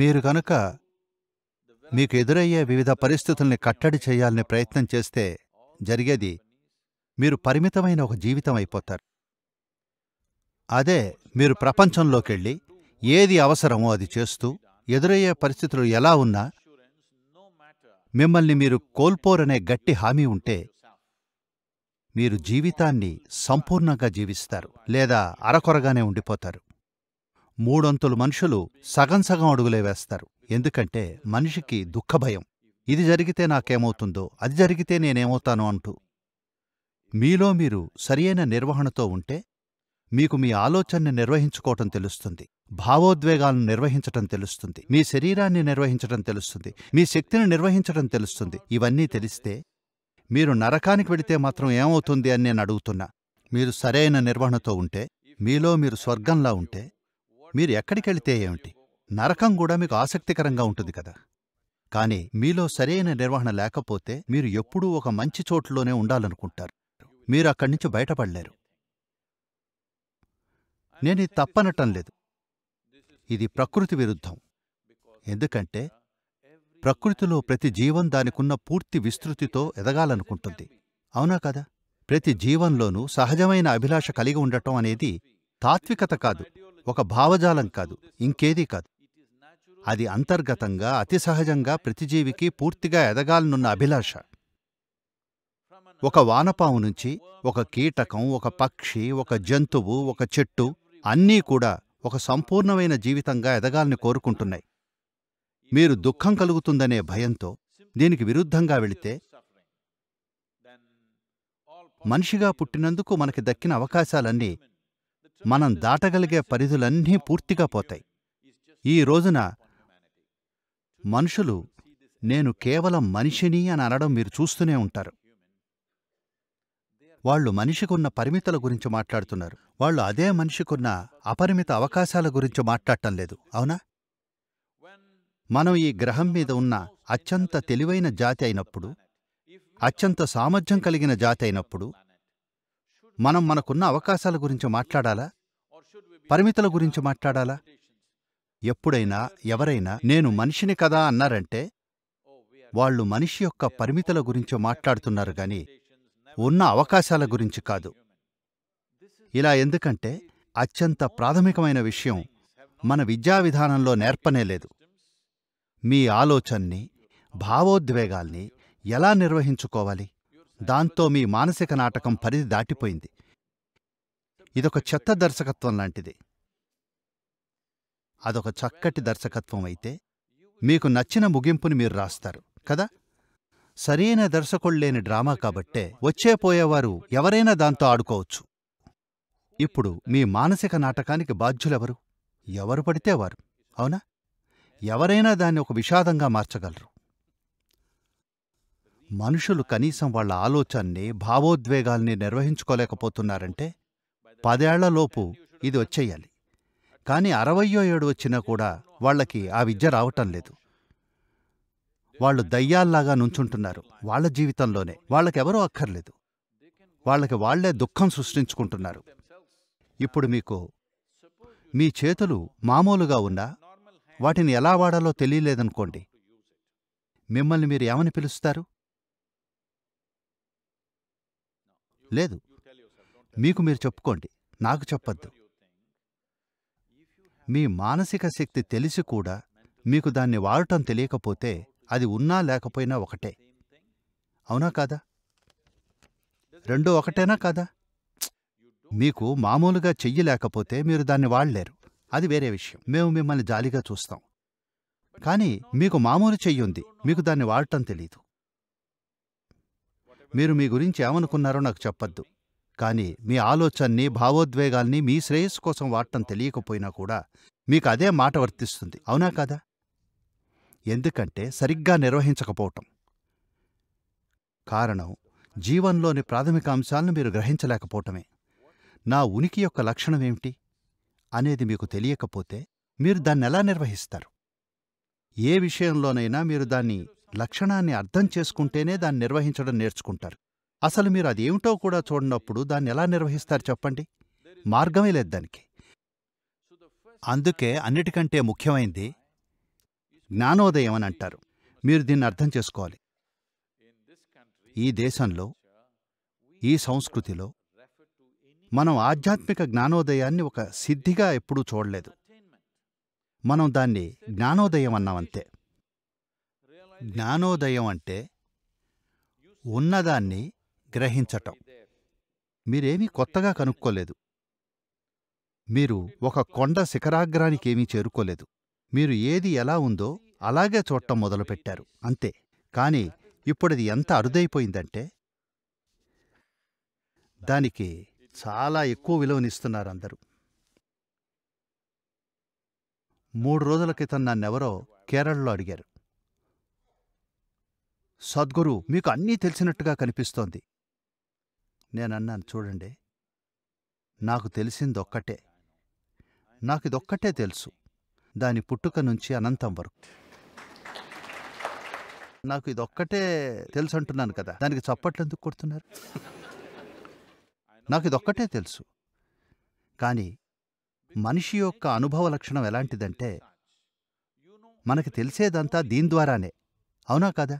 మీరు గనుక మీకు ఎదురయ్యే వివిధ పరిస్థితుల్ని కట్టడి చేయాలని ప్రయత్నం చేస్తే జరిగేది మీరు పరిమితమైన ఒక జీవితం అయిపోతారు అదే మీరు ప్రపంచంలోకి వెళ్ళి ఏది అవసరమో అది చేస్తూ ఎదురయ్యే పరిస్థితులు ఎలా ఉన్నా మిమ్మల్ని మీరు కోల్పోరనే గట్టి హామీ ఉంటే మీరు జీవితాన్ని సంపూర్ణంగా జీవిస్తారు లేదా అరకొరగానే ఉండిపోతారు మూడొంతులు మనుషులు సగం సగం అడుగులే వేస్తారు ఎందుకంటే మనిషికి దుఃఖభయం ఇది జరిగితే నాకేమవుతుందో అది జరిగితే నేనేమవుతానో అంటూ మీలో మీరు సరియైన నిర్వహణతో ఉంటే మీకు మీ ఆలోచనని నిర్వహించుకోవటం తెలుస్తుంది భావోద్వేగాలను నిర్వహించటం తెలుస్తుంది మీ శరీరాన్ని నిర్వహించటం తెలుస్తుంది మీ శక్తిని నిర్వహించటం తెలుస్తుంది ఇవన్నీ తెలిస్తే మీరు నరకానికి వెళితే మాత్రం ఏమవుతుంది అని నేను అడుగుతున్నా మీరు సరైన నిర్వహణతో ఉంటే మీలో మీరు స్వర్గంలా ఉంటే మీరు ఎక్కడికెళితే ఏమిటి నరకం కూడా మీకు ఆసక్తికరంగా ఉంటుంది కదా కానీ మీలో సరైన నిర్వహణ లేకపోతే మీరు ఎప్పుడూ ఒక మంచి చోట్లోనే ఉండాలనుకుంటారు మీరు అక్కడి నుంచి బయటపడలేరు నేను తప్పనటం లేదు ఇది ప్రకృతి విరుద్ధం ఎందుకంటే ప్రకృతిలో ప్రతి జీవం దానికున్న పూర్తి విస్తృతితో ఎదగాలనుకుంటుంది అవునా కదా ప్రతి జీవంలోనూ సహజమైన అభిలాష కలిగి ఉండటం అనేది తాత్వికత కాదు ఒక భావజాలం కాదు ఇంకేదీ కాదు అది అంతర్గతంగా అతి సహజంగా ప్రతిజీవికి పూర్తిగా ఎదగాలనున్న అభిలాష ఒక వానపాము నుంచి ఒక కీటకం ఒక పక్షి ఒక జంతువు ఒక చెట్టు అన్నీ కూడా ఒక సంపూర్ణమైన జీవితంగా ఎదగాలని కోరుకుంటున్నాయి మీరు దుఃఖం కలుగుతుందనే భయంతో దీనికి విరుద్ధంగా వెళితే మనిషిగా పుట్టినందుకు మనకి దక్కిన అవకాశాలన్నీ మనం దాటగలిగే పరిధులన్నీ పూర్తిగా పోతాయి ఈ రోజున మనుషులు నేను కేవలం మనిషిని అని అనడం మీరు చూస్తూనే ఉంటారు వాళ్ళు మనిషికున్న పరిమితుల గురించి మాట్లాడుతున్నారు వాళ్ళు అదే మనిషికున్న అపరిమిత అవకాశాల గురించి మాట్లాడటం లేదు అవునా మనం ఈ గ్రహం మీద ఉన్న అత్యంత తెలివైన జాతి అయినప్పుడు అత్యంత సామర్థ్యం కలిగిన జాతి అయినప్పుడు మనం మనకున్న అవకాశాల గురించి మాట్లాడాలా పరిమితుల గురించి మాట్లాడాలా ఎప్పుడైనా ఎవరైనా నేను మనిషిని కదా అన్నారంటే వాళ్ళు మనిషి యొక్క పరిమితుల గురించి మాట్లాడుతున్నారు గాని ఉన్న అవకాశాల గురించి కాదు ఇలా ఎందుకంటే అత్యంత ప్రాథమికమైన విషయం మన విద్యా విధానంలో నేర్పనేలేదు మీ ఆలోచనని భావోద్వేగాల్ని ఎలా నిర్వహించుకోవాలి దాంతో మీ మానసిక నాటకం పరిధి దాటిపోయింది ఇదొక చెత్త దర్శకత్వం లాంటిది అదొక చక్కటి దర్శకత్వం అయితే మీకు నచ్చిన ముగింపుని మీరు రాస్తారు కదా సరైన దర్శకుళ్ళేని డ్రామా కాబట్టే వచ్చే పోయేవారు ఎవరైనా దాంతో ఆడుకోవచ్చు ఇప్పుడు మీ మానసిక నాటకానికి బాధ్యులెవరు ఎవరు పడితే వారు అవునా ఎవరైనా దాన్ని ఒక విషాదంగా మార్చగలరు మనుషులు కనీసం వాళ్ళ ఆలోచనని భావోద్వేగాల్ని నిర్వహించుకోలేకపోతున్నారంటే పదేళ్లలోపు ఇది వచ్చేయాలి కాని అరవయో ఏడు వచ్చినా కూడా వాళ్ళకి ఆ విద్య రావటం లేదు వాళ్ళు దయ్యాల్లాగా నుంచుంటున్నారు వాళ్ళ జీవితంలోనే వాళ్ళకెవరూ అక్కర్లేదు వాళ్ళకి వాళ్లే దుఃఖం సృష్టించుకుంటున్నారు ఇప్పుడు మీకు మీ చేతులు మామూలుగా ఉన్నా వాటిని ఎలా వాడాలో తెలియలేదనుకోండి మిమ్మల్ని మీరు ఏమని పిలుస్తారు లేదు మీకు మీరు చెప్పుకోండి నాకు చెప్పద్దు మీ మానసిక శక్తి తెలిసి కూడా మీకు దాన్ని వాడటం తెలియకపోతే అది ఉన్నా లేకపోయినా ఒకటే అవునా కాదా రెండో ఒకటేనా కాదా మీకు మామూలుగా చెయ్యి లేకపోతే మీరు దాన్ని వాడలేరు అది వేరే విషయం మేము మిమ్మల్ని జాలిగా చూస్తాం కానీ మీకు మామూలు చెయ్యి ఉంది మీకు దాన్ని వాడటం తెలియదు మీరు మీ గురించి ఏమనుకున్నారో నాకు చెప్పద్దు కానీ మీ ఆలోచనని భావోద్వేగాల్ని మీ శ్రేయస్సు కోసం వాడటం తెలియకపోయినా కూడా మీకు అదే మాట వర్తిస్తుంది అవునా కాదా ఎందుకంటే సరిగ్గా నిర్వహించకపోవటం కారణం జీవంలోని ప్రాథమిక అంశాలను మీరు గ్రహించలేకపోవటమే నా ఉనికి యొక్క లక్షణం ఏమిటి అనేది మీకు తెలియకపోతే మీరు దాన్నెలా నిర్వహిస్తారు ఏ విషయంలోనైనా మీరు దాన్ని లక్షణాన్ని అర్థం చేసుకుంటేనే దాన్ని నిర్వహించడం నేర్చుకుంటారు అసలు మీరు అది ఏమిటో కూడా చూడనప్పుడు దాన్ని ఎలా నిర్వహిస్తారు చెప్పండి మార్గమే లేదు దానికి అందుకే అన్నిటికంటే ముఖ్యమైంది జ్ఞానోదయం అని అంటారు మీరు దీన్ని అర్థం చేసుకోవాలి ఈ దేశంలో ఈ సంస్కృతిలో మనం ఆధ్యాత్మిక జ్ఞానోదయాన్ని ఒక సిద్ధిగా ఎప్పుడూ చూడలేదు మనం దాన్ని జ్ఞానోదయం అన్నామంతే జ్ఞానోదయం అంటే ఉన్నదాన్ని గ్రహించటం మీరేమీ కొత్తగా కనుక్కోలేదు మీరు ఒక కొండ శిఖరాగ్రానికేమీ చేరుకోలేదు మీరు ఏది ఎలా ఉందో అలాగే చూడటం మొదలుపెట్టారు అంతే కాని ఇప్పుడది ఎంత అరుదైపోయిందంటే దానికి చాలా ఎక్కువ విలువనిస్తున్నారు అందరూ మూడు రోజుల క్రితం నన్నెవరో కేరళలో అడిగారు సద్గురు మీకు అన్నీ తెలిసినట్టుగా కనిపిస్తోంది నేనన్నాను చూడండి నాకు తెలిసిందొక్కటే నాకు ఇదొక్కటే తెలుసు దాని పుట్టుక నుంచి అనంతం వరకు నాకు ఇదొక్కటే తెలుసు అంటున్నాను కదా దానికి చప్పట్లు ఎందుకు కొడుతున్నారు నాకు ఇదొక్కటే తెలుసు కానీ మనిషి యొక్క అనుభవ లక్షణం ఎలాంటిదంటే మనకి తెలిసేదంతా దీని ద్వారానే అవునా కదా